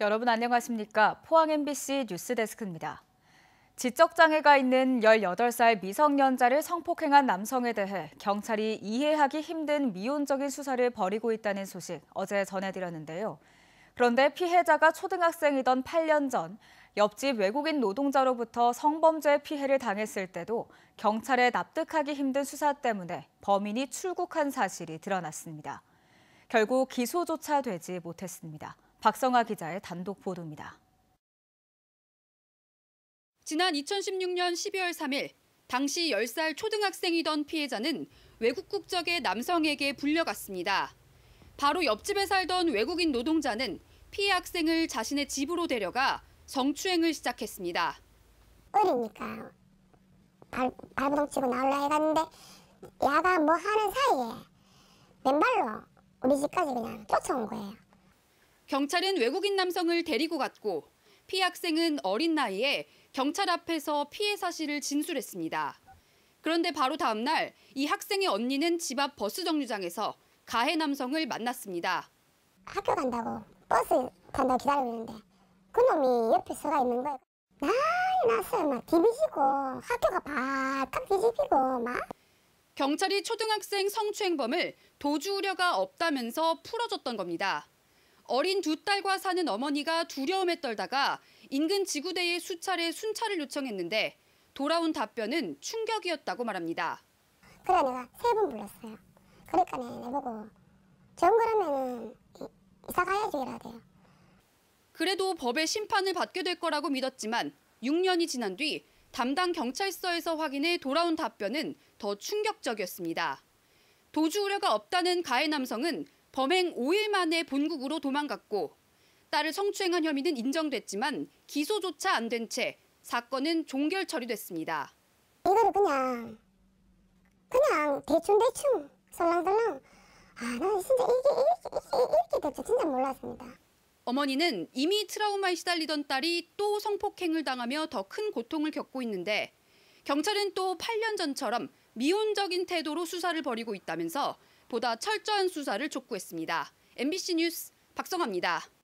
여러분 안녕하십니까? 포항 MBC 뉴스데스크입니다. 지적장애가 있는 18살 미성년자를 성폭행한 남성에 대해 경찰이 이해하기 힘든 미온적인 수사를 벌이고 있다는 소식 어제 전해드렸는데요. 그런데 피해자가 초등학생이던 8년 전 옆집 외국인 노동자로부터 성범죄 피해를 당했을 때도 경찰에 납득하기 힘든 수사 때문에 범인이 출국한 사실이 드러났습니다. 결국 기소조차 되지 못했습니다. 박성아 기자의 단독 보도입니다. 지난 2016년 12월 3일 당시 10살 초등학생이던 피해자는 외국 국적의 남성에게 불려갔습니다. 바로 옆집에 살던 외국인 노동자는 피해 학생을 자신의 집으로 데려가 성추행을 시작했습니다. 어리니까 발부동 치고 나올라 해갔는데 야가 뭐 하는 사이에 맨발로 우리 집까지 그냥 쫓아온 거예요. 경찰은 외국인 남성을 데리고 갔고 피 학생은 어린 나이에 경찰 앞에서 피해 사실을 진술했습니다. 그런데 바로 다음 날 이 학생의 언니는 집 앞 버스 정류장에서 가해 남성을 만났습니다. 학교 간다고 버스 탄다기다리는데 그놈이 옆에 서가 있는 거예요. 난리 났어요. 막뒤비고 학교가 바짝 뒤집히고 막. 경찰이 초등학생 성추행범을 도주 우려가 없다면서 풀어줬던 겁니다. 어린 두 딸과 사는 어머니가 두려움에 떨다가 인근 지구대에 수차례 순찰을 요청했는데 돌아온 답변은 충격이었다고 말합니다. 그래 내가 세 번 불렀어요. 그러니까 내보고 정거라면 이사 가야지 이래야 돼요. 그래도 법의 심판을 받게 될 거라고 믿었지만 6년이 지난 뒤 담당 경찰서에서 확인해 돌아온 답변은 더 충격적이었습니다. 도주 우려가 없다는 가해 남성은 범행 5일 만에 본국으로 도망갔고 딸을 성추행한 혐의는 인정됐지만 기소조차 안 된 채 사건은 종결 처리됐습니다. 이거를 그냥 그냥 대충 대충 설렁설렁 아 나 진짜 이게 이렇게, 이렇 진짜 몰랐습니다. 어머니는 이미 트라우마에 시달리던 딸이 또 성폭행을 당하며 더 큰 고통을 겪고 있는데 경찰은 또 8년 전처럼 미온적인 태도로 수사를 벌이고 있다면서 보다 철저한 수사를 촉구했습니다. MBC 뉴스 박성화입니다.